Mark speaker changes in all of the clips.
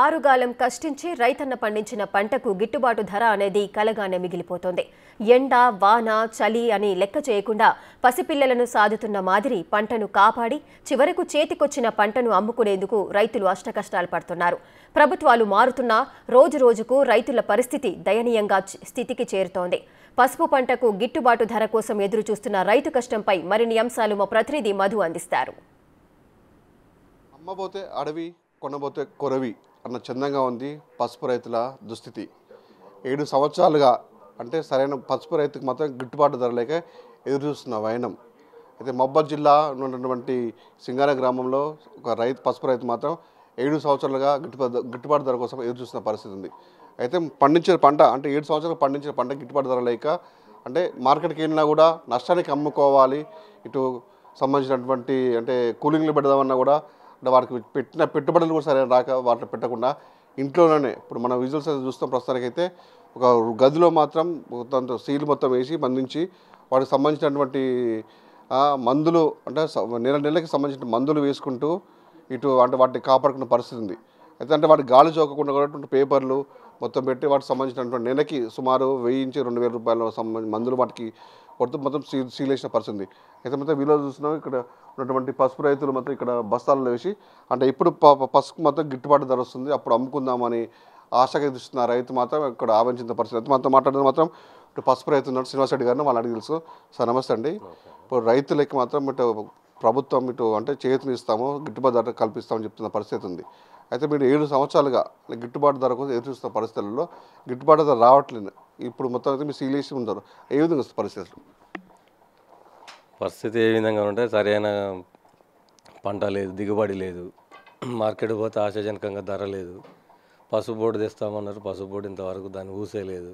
Speaker 1: ఆరుగాలం కష్టించి రైతన్న పండించిన పంటకు గిట్టుబాటు ధర అనేది కలగానే మిగిలిపోతోంది ఎండ వాన చలి అని లెక్క చేయకుండా పసిపిల్లలను సాదుతున్న మాదిరి పంటను కాపాడి చివరకు చేతికొచ్చిన పంటను అమ్ముకునేందుకు రైతులు అష్టకష్టాలు పడుతున్నారు ప్రభుత్వాలు మారుతున్నా రోజు రోజుకు రైతుల పరిస్థితి దయనీయంగా స్థితికి చేరుతోంది పసుపు పంటకు గిట్టుబాటు ధర కోసం ఎదురు చూస్తున్న రైతు కష్టంపై మరిన్ని అంశాలు మా ప్రతినిధి
Speaker 2: మధు అందిస్తారు కొనబోతే కొరవి అన్న చందంగా ఉంది పసుపు రైతుల దుస్థితి ఏడు సంవత్సరాలుగా అంటే సరైన పసుపు రైతుకు మాత్రం గిట్టుబాటు ధర లేక ఎదురు చూస్తున్న వయనం అయితే మొబ్బల్ జిల్లా ఉన్నటువంటి సింగార గ్రామంలో ఒక రైతు పసుపు రైతు మాత్రం ఏడు సంవత్సరాలుగా గిట్టుబాటు గిట్టుబాటు ధర కోసం ఎదురు చూస్తున్న పరిస్థితి ఉంది అయితే పండించిన పంట అంటే ఏడు సంవత్సరాలు పండించిన పంట గిట్టుబాటు ధర లేక అంటే మార్కెట్కి వెళ్ళినా కూడా నష్టానికి అమ్ముకోవాలి ఇటు సంబంధించినటువంటి అంటే కూలింగ్లు పెడదామన్నా కూడా అంటే వాడికి పెట్టిన పెట్టుబడులు కూడా సరైన రాక వాటిని పెట్టకుండా ఇంట్లోనే ఇప్పుడు మనం విజువల్స్ చూస్తాం ప్రస్తుతానికైతే ఒక గదిలో మాత్రం మొత్తం సీల్ మొత్తం వేసి బంధించి వాటికి సంబంధించినటువంటి మందులు అంటే నెల నెలకి సంబంధించిన మందులు వేసుకుంటూ ఇటు అంటే వాటిని కాపాడుకున్న పరిస్థితి ఉంది అయితే అంటే వాటి గాలి చోకకుండా కూడా పేపర్లు మొత్తం పెట్టి వాటికి సంబంధించినటువంటి నెలకి సుమారు వెయ్యించి రెండు వేల రూపాయల సంబంధించి మందులు వాటికి కొడుతూ మొత్తం సీ సీలేసిన పరిస్థితి ఉంది అయితే మొత్తం వీలో చూస్తున్నాం ఇక్కడ ఉన్నటువంటి పసుపు రైతులు మొత్తం ఇక్కడ బస్తాలలో వేసి అంటే ఇప్పుడు పసుపు మొత్తం గిట్టుబాటు ధర వస్తుంది అప్పుడు అమ్ముకుందామని ఆశగా ఇస్తున్న రైతు మాత్రం ఇక్కడ ఆవించిన పరిస్థితి మనతో మాట్లాడిన మాత్రం ఇప్పుడు పసుపు రైతు ఉన్నాడు శ్రీనివాసరెడ్డి గారిని వాళ్ళు అడిగి తెలుసు సార్ నమస్తే అండి ఇప్పుడు రైతులకి మాత్రం ఇటు ప్రభుత్వం ఇటు అంటే చేతిని ఇస్తాము గిట్టుబాటు ధర కల్పిస్తామని చెప్తున్న పరిస్థితి ఉంది అయితే మీరు ఏడు సంవత్సరాలుగా గిట్టుబాటు ధర కోసం ఎదురు చూస్తున్న పరిస్థితుల్లో గిట్టుబాటు ధర రావట్లేదు ఇప్పుడు మొత్తం మీరు సీల్ చేసి ఉంటారు ఏ విధంగా పరిస్థితులు
Speaker 1: పరిస్థితి ఏ విధంగా ఉంటే సరైన పంట లేదు దిగుబడి లేదు మార్కెట్ పోతే ఆశాజనకంగా ధర లేదు పసుపు బోర్డు తెస్తామన్నారు పసుపు బోర్డు ఇంతవరకు దాన్ని ఊసేయలేదు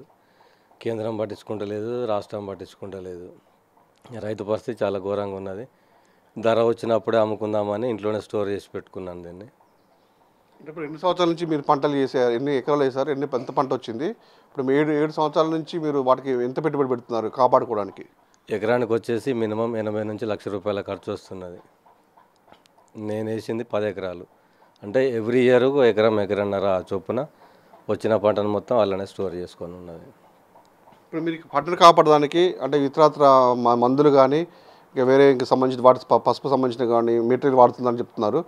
Speaker 1: కేంద్రం పట్టించుకుంటలేదు రాష్ట్రం పట్టించుకుంటలేదు రైతు పరిస్థితి చాలా ఘోరంగా ఉన్నది ధర వచ్చినప్పుడే అమ్ముకుందామని ఇంట్లోనే స్టోర్ చేసి పెట్టుకున్నాను దీన్ని
Speaker 2: ఇప్పుడు ఎన్ని సంవత్సరాల నుంచి మీరు పంటలు చేశారు ఎన్ని ఎకరాలు వేసారు ఎన్ని ఎంత పంట వచ్చింది ఇప్పుడు ఏడు ఏడు సంవత్సరాల నుంచి మీరు వాటికి ఎంత పెట్టుబడి పెడుతున్నారు కాపాడుకోవడానికి
Speaker 1: ఎకరానికి వచ్చేసి మినిమం ఎనభై నుంచి లక్ష రూపాయల ఖర్చు వస్తున్నది నేను వేసింది పది ఎకరాలు అంటే ఎవ్రీ ఇయర్ ఎకరం ఎకరన్నర చొప్పున వచ్చిన పంటను మొత్తం అలానే స్టోర్ చేసుకొని ఉన్నది
Speaker 2: ఇప్పుడు మీరు పంటను కాపాడడానికి అంటే ఇతరత్ర మందులు కానీ ఇక వేరే ఇంకా సంబంధించిన వాటి పసుపు సంబంధించిన కానీ మెటీరియల్ వాడుతుందని చెప్తున్నారు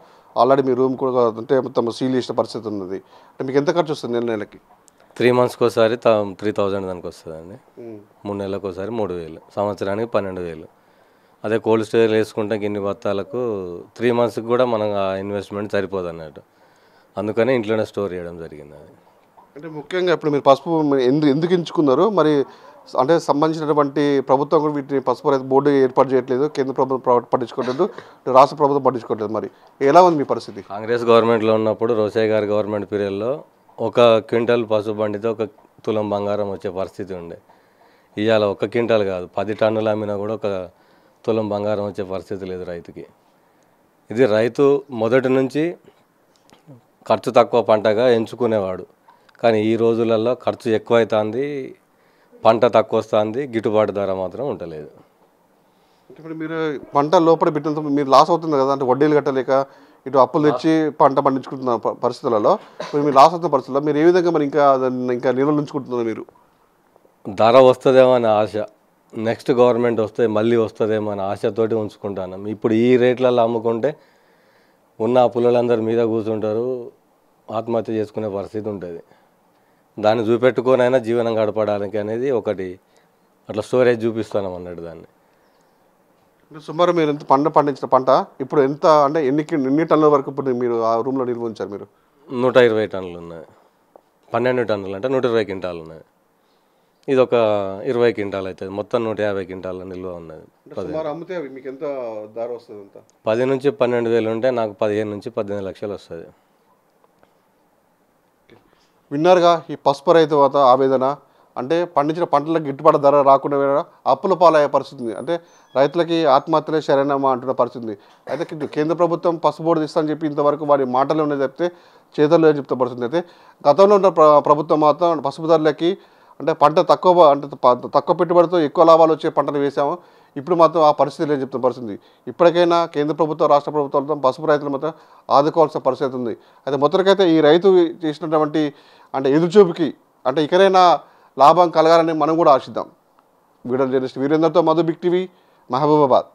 Speaker 2: ఆల్రెడీ మీ రూమ్ కూడా అంటే మొత్తం సీల్ చేసిన పరిస్థితి ఉన్నది అంటే మీకు ఎంత ఖర్చు వస్తుంది నెల నెలకి
Speaker 1: త్రీ మంత్స్కి ఒకసారి త్రీ థౌజండ్ దానికి వస్తుందండి మూడు నెలలకు ఒకసారి మూడు వేలు సంవత్సరానికి పన్నెండు వేలు అదే కోల్డ్ స్టోరేజ్ వేసుకుంటే గిన్ని బత్తాలకు త్రీ మంత్స్కి కూడా మనం ఆ ఇన్వెస్ట్మెంట్ సరిపోదు అన్నట్టు అందుకనే ఇంట్లోనే స్టోర్ చేయడం జరిగింది అది
Speaker 2: అంటే ముఖ్యంగా ఇప్పుడు మీరు పసుపు ఎందుకు ఎందుకు ఎంచుకున్నారు మరి అంటే సంబంధించినటువంటి ప్రభుత్వం కూడా వీటిని పసుపు రైతు బోర్డు ఏర్పాటు చేయట్లేదు కేంద్ర ప్రభుత్వం పట్టించుకోలేదు రాష్ట్ర ప్రభుత్వం పట్టించుకోవట్లేదు మరి ఎలా ఉంది మీ పరిస్థితి
Speaker 1: కాంగ్రెస్ గవర్నమెంట్లో ఉన్నప్పుడు రోసయ్య గారి గవర్నమెంట్ పీరియడ్లో ఒక క్వింటల్ పసుపు బండితో ఒక తులం బంగారం వచ్చే పరిస్థితి ఉండే ఇవాళ ఒక క్వింటల్ కాదు పది టన్నులు అమ్మినా కూడా ఒక తులం బంగారం వచ్చే పరిస్థితి లేదు రైతుకి ఇది రైతు మొదటి నుంచి ఖర్చు తక్కువ పంటగా ఎంచుకునేవాడు కానీ ఈ రోజులలో ఖర్చు ఎక్కువైతుంది పంట తక్కువ వస్తుంది గిట్టుబాటు ధర మాత్రం ఉండలేదు
Speaker 2: ఇప్పుడు మీరు పంట లోపల పెట్టినంత మీరు లాస్ అవుతుంది కదా అంటే వడ్డీలు కట్టలేక ఇటు అప్పులు తెచ్చి పంట పండించుకుంటున్న పరిస్థితులలో ఇప్పుడు మీరు లాస్ అవుతున్న పరిస్థితుల్లో మీరు ఏ విధంగా మరి ఇంకా ఇంకా నిర్వహించుకుంటున్నారు మీరు
Speaker 1: ధర వస్తుందేమో అనే ఆశ నెక్స్ట్ గవర్నమెంట్ వస్తే మళ్ళీ వస్తుందేమో అనే ఆశతోటి ఉంచుకుంటాను ఇప్పుడు ఈ రేట్లలో అమ్ముకుంటే ఉన్న పుల్లలందరి మీద కూర్చుంటారు ఆత్మహత్య చేసుకునే పరిస్థితి ఉంటుంది దాన్ని చూపెట్టుకోనైనా జీవనం గడపడానికి అనేది ఒకటి అట్లా స్టోరేజ్ చూపిస్తాను అన్నట్టు దాన్ని
Speaker 2: సుమారు మీరు ఎంత పంట పండించిన పంట ఇప్పుడు ఎంత అంటే ఎన్ని ఎన్ని టన్నుల వరకు ఇప్పుడు మీరు ఆ రూమ్లో నిల్వ ఉంచారు మీరు
Speaker 1: నూట ఇరవై టన్నులు ఉన్నాయి పన్నెండు టన్నులు అంటే నూట ఇరవై క్వింటాలు ఉన్నాయి ఇది ఒక ఇరవై క్వింటాల్ అవుతుంది మొత్తం నూట యాభై క్వింటాల నిల్వ ఉన్నది
Speaker 2: అమ్మితే మీకు ఎంత ధర వస్తుంది
Speaker 1: పది నుంచి పన్నెండు వేలు ఉంటే నాకు పదిహేను నుంచి పద్దెనిమిది లక్షలు వస్తుంది
Speaker 2: విన్నర్గా ఈ పసుపు రైతు ఆవేదన అంటే పండించిన పంటలకు గిట్టుబాటు ధర రాకుండా అప్పుల పాలయ్యే పరిస్థితి అంటే రైతులకి ఆత్మహత్యలే శరణమా అంటున్న పరిస్థితి అయితే కేంద్ర ప్రభుత్వం పసుపు బోర్డు అని చెప్పి ఇంతవరకు వారి మాటలు ఉన్నది చెప్తే చేతల్లో చెప్తే పరిస్థితి అయితే గతంలో ఉన్న ప్రభుత్వం మాత్రం పసుపు ధరలకి అంటే పంట తక్కువ అంటే తక్కువ పెట్టుబడితో ఎక్కువ లాభాలు వచ్చే పంటలు వేసాము ఇప్పుడు మాత్రం ఆ పరిస్థితి లేని చెప్తున్న పరిస్థితి ఇప్పటికైనా కేంద్ర ప్రభుత్వం రాష్ట్ర ప్రభుత్వాలతో పసుపు రైతులు మాత్రం ఆదుకోవాల్సిన పరిస్థితి ఉంది అయితే మొత్తానికైతే ఈ రైతు చేసినటువంటి అంటే ఎదురుచూపుకి అంటే ఇకరైనా లాభం కలగాలని మనం కూడా ఆశిద్దాం వీడియో జర్నలిస్ట్ వీరేందర్తో మధు బిక్ టీవీ మహబూబాబాద్